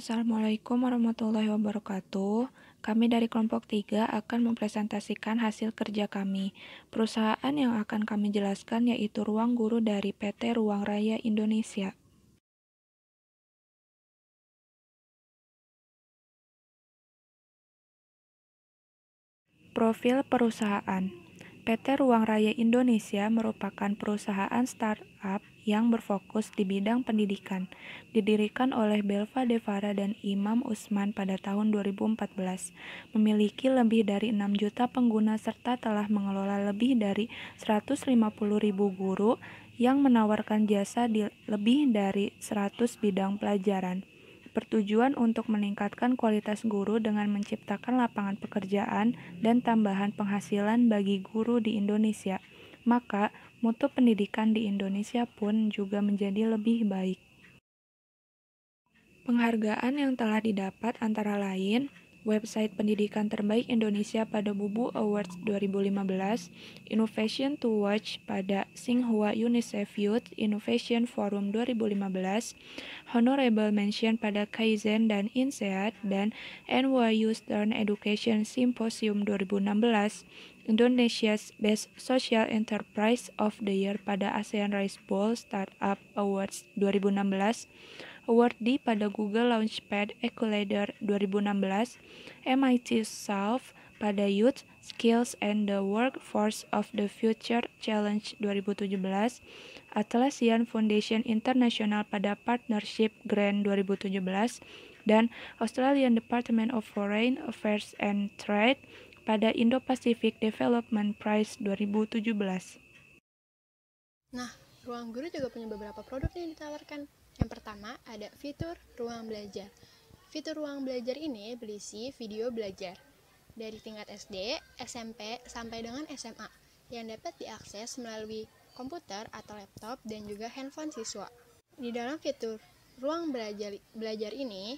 Assalamualaikum warahmatullahi wabarakatuh. Kami dari kelompok 3 akan mempresentasikan hasil kerja kami. Perusahaan yang akan kami jelaskan yaitu Ruang Guru dari PT Ruang Raya Indonesia. Profil perusahaan PT Ruang Raya Indonesia merupakan perusahaan startup yang berfokus di bidang pendidikan, didirikan oleh Belva Devara dan Imam Usman pada tahun 2014, memiliki lebih dari 6 juta pengguna serta telah mengelola lebih dari 150 ribu guru yang menawarkan jasa di lebih dari 100 bidang pelajaran bertujuan untuk meningkatkan kualitas guru dengan menciptakan lapangan pekerjaan dan tambahan penghasilan bagi guru di Indonesia maka mutu pendidikan di Indonesia pun juga menjadi lebih baik. Penghargaan yang telah didapat antara lain website pendidikan terbaik Indonesia pada Bubu Awards 2015, Innovation to Watch pada Singhua UNICEF Youth Innovation Forum 2015, Honorable Mention pada Kaizen dan INSEAD, dan NYU Stern Education Symposium 2016, Indonesia's Best Social Enterprise of the Year pada ASEAN Rice Bowl Startup Awards 2016, awardee pada Google Launchpad Equalator 2016, MIT South pada Youth Skills and the Workforce of the Future Challenge 2017, Atlassian Foundation International pada Partnership Grant 2017, dan Australian Department of Foreign Affairs and Trade pada Indo-Pacific Development Prize 2017. Nah, Ruang Guru juga punya beberapa produk yang ditawarkan. Yang pertama ada fitur ruang belajar. Fitur ruang belajar ini berisi video belajar dari tingkat SD, SMP, sampai dengan SMA yang dapat diakses melalui komputer atau laptop dan juga handphone siswa. Di dalam fitur ruang belajar, belajar ini,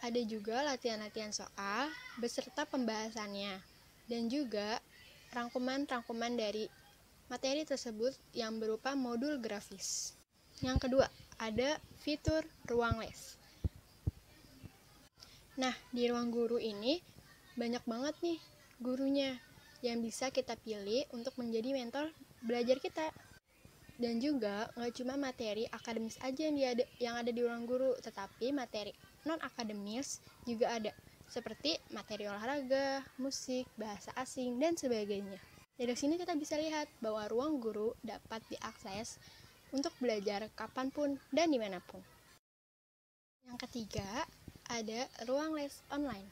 ada juga latihan-latihan soal beserta pembahasannya dan juga rangkuman-rangkuman dari materi tersebut yang berupa modul grafis. Yang kedua, ada fitur ruang les. Nah, di ruang guru ini banyak banget nih gurunya yang bisa kita pilih untuk menjadi mentor belajar kita. Dan juga nggak cuma materi akademis aja yang, ada, yang ada di ruang guru, tetapi materi non akademis juga ada seperti materi olahraga, musik, bahasa asing, dan sebagainya. Dari sini kita bisa lihat bahwa ruang guru dapat diakses untuk belajar kapanpun dan dimanapun. Yang ketiga, ada ruang les online.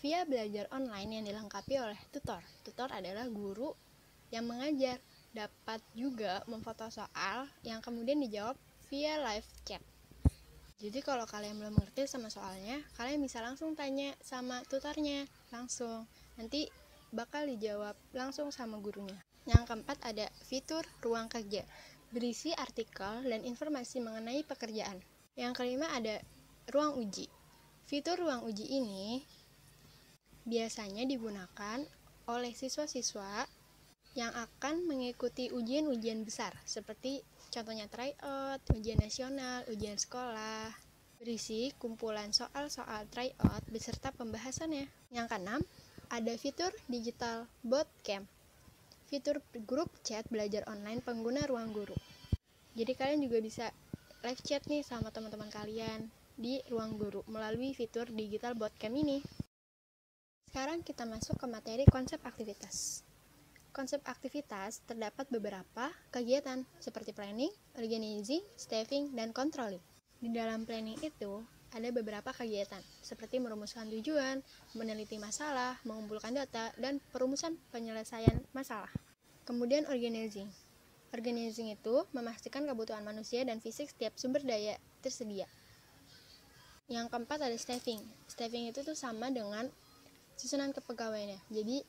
Via belajar online yang dilengkapi oleh tutor. Tutor adalah guru yang mengajar, dapat juga memfoto soal yang kemudian dijawab via live chat. Jadi kalau kalian belum mengerti sama soalnya, kalian bisa langsung tanya sama tutornya langsung. Nanti bakal dijawab langsung sama gurunya. Yang keempat ada fitur ruang kerja, berisi artikel dan informasi mengenai pekerjaan. Yang kelima ada ruang uji. Fitur ruang uji ini biasanya digunakan oleh siswa-siswa yang akan mengikuti ujian-ujian besar seperti Contohnya tryout, ujian nasional, ujian sekolah. Berisi kumpulan soal-soal tryout beserta pembahasannya. Yang keenam, ada fitur digital bootcamp. Fitur grup chat belajar online pengguna ruang guru. Jadi kalian juga bisa live chat nih sama teman-teman kalian di ruang guru melalui fitur digital bootcamp ini. Sekarang kita masuk ke materi konsep aktivitas konsep aktivitas terdapat beberapa kegiatan seperti planning, organizing, staffing, dan controlling. Di dalam planning itu, ada beberapa kegiatan seperti merumuskan tujuan, meneliti masalah, mengumpulkan data, dan perumusan penyelesaian masalah. Kemudian organizing. Organizing itu memastikan kebutuhan manusia dan fisik setiap sumber daya tersedia. Yang keempat ada staffing. Staffing itu tuh sama dengan susunan kepegawaiannya. Jadi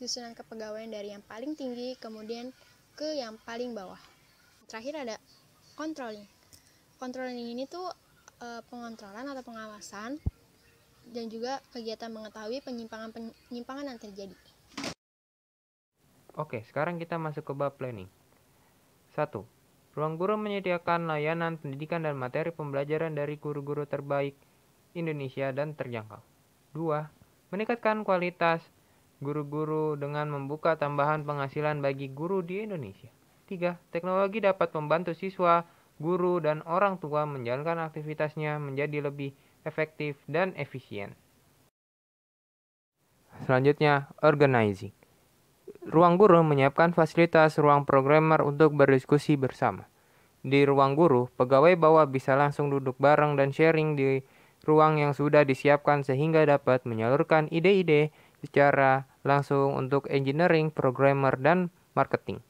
susunan kepegawaian dari yang paling tinggi kemudian ke yang paling bawah. Terakhir ada controlling. Controlling ini tuh e, pengontrolan atau pengawasan dan juga kegiatan mengetahui penyimpangan-penyimpangan yang terjadi. Oke, sekarang kita masuk ke bab planning. 1. Ruang guru menyediakan layanan pendidikan dan materi pembelajaran dari guru-guru terbaik Indonesia dan terjangkau. 2. Meningkatkan kualitas guru-guru dengan membuka tambahan penghasilan bagi guru di Indonesia. 3. Teknologi dapat membantu siswa, guru, dan orang tua menjalankan aktivitasnya menjadi lebih efektif dan efisien. Selanjutnya, organizing. Ruang guru menyiapkan fasilitas ruang programmer untuk berdiskusi bersama. Di ruang guru, pegawai bawah bisa langsung duduk bareng dan sharing di ruang yang sudah disiapkan sehingga dapat menyalurkan ide-ide secara langsung untuk engineering, programmer, dan marketing.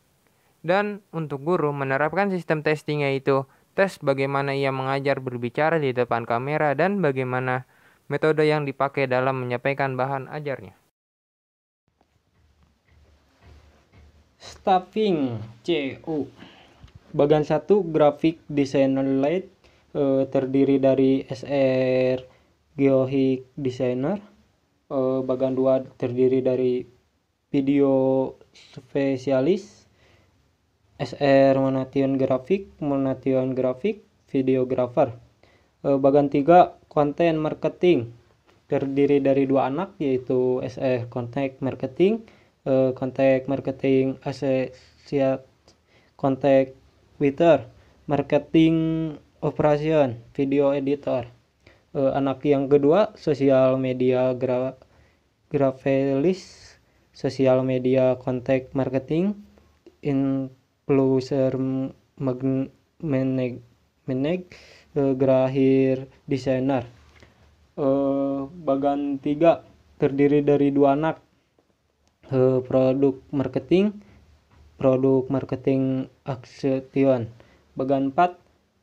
Dan untuk guru menerapkan sistem testingnya itu tes bagaimana ia mengajar berbicara di depan kamera dan bagaimana metode yang dipakai dalam menyampaikan bahan ajarnya. Staffing CU Bagian 1 Graphic Designer Light eh, terdiri dari SR Geohic Designer, eh, bagian dua terdiri dari video spesialis SR Monation Graphic, Monation Graphic, videografer. Eh, bagian tiga konten marketing terdiri dari dua anak yaitu SR konten marketing, eh, konten marketing Associate, konten Twitter, marketing operation, video editor uh, anak yang kedua sosial media gra grafelis sosial media kontak marketing influencer manag manag, manag eh, grahir desainer uh, bagan tiga terdiri dari dua anak uh, produk marketing produk marketing action bagan empat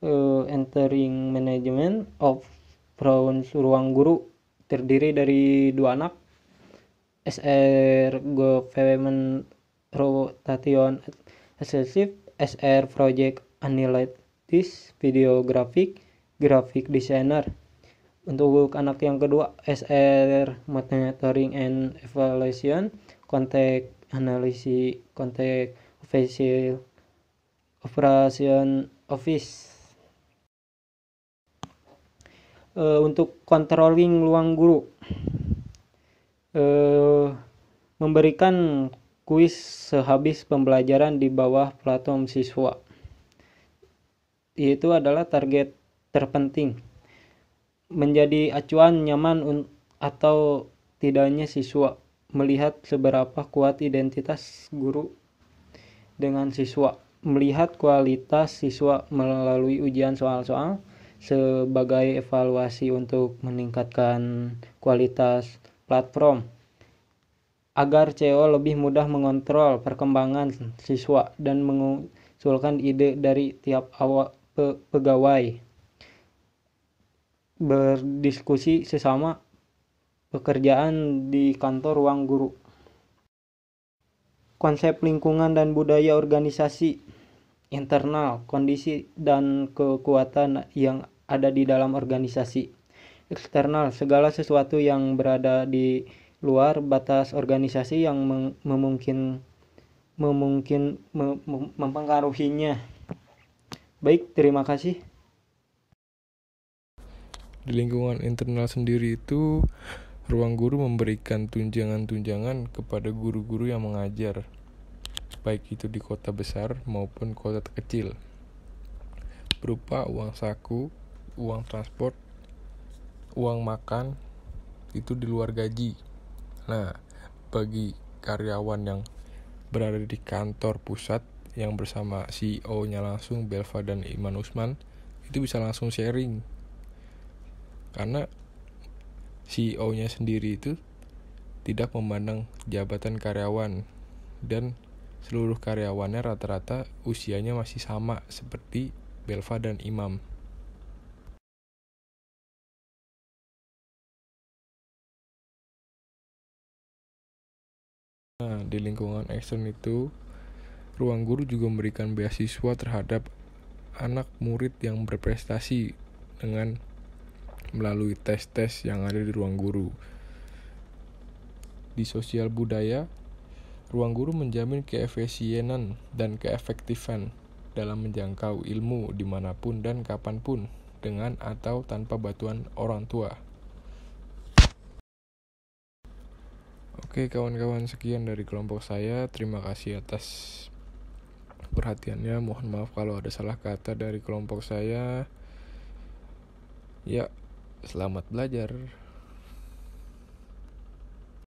uh, entering management of Brown Ruang Guru terdiri dari dua anak SR Government Rotation Excessive SR Project Analytics Video Graphic Graphic Designer untuk anak yang kedua SR Monitoring and Evaluation Contact Analysis Contact Official Operation Office uh, untuk controlling ruang guru uh, memberikan kuis sehabis pembelajaran di bawah platform siswa yaitu adalah target terpenting menjadi acuan nyaman atau tidaknya siswa melihat seberapa kuat identitas guru dengan siswa melihat kualitas siswa melalui ujian soal-soal sebagai evaluasi untuk meningkatkan kualitas platform agar CEO lebih mudah mengontrol perkembangan siswa dan mengusulkan ide dari tiap awak pe pegawai berdiskusi sesama pekerjaan di kantor ruang guru konsep lingkungan dan budaya organisasi internal, kondisi dan kekuatan yang ada di dalam organisasi. Eksternal, segala sesuatu yang berada di luar batas organisasi yang memungkin memungkin mem mempengaruhinya. Baik, terima kasih. Di lingkungan internal sendiri itu ruang guru memberikan tunjangan-tunjangan kepada guru-guru yang mengajar baik itu di kota besar maupun kota kecil, berupa uang saku, uang transport, uang makan, itu di luar gaji. Nah, bagi karyawan yang berada di kantor pusat yang bersama CEO-nya langsung Belva dan Iman Usman itu bisa langsung sharing karena CEO-nya sendiri itu tidak memandang jabatan karyawan dan Seluruh karyawannya rata-rata usianya masih sama seperti Belva dan Imam. Nah, di lingkungan ekstern itu, ruang guru juga memberikan beasiswa terhadap anak murid yang berprestasi dengan melalui tes-tes yang ada di ruang guru. Di sosial budaya, Ruang guru menjamin keefisienan dan keefektifan dalam menjangkau ilmu dimanapun dan kapanpun dengan atau tanpa bantuan orang tua. Oke kawan-kawan sekian dari kelompok saya. Terima kasih atas perhatiannya. Mohon maaf kalau ada salah kata dari kelompok saya. Ya, selamat belajar.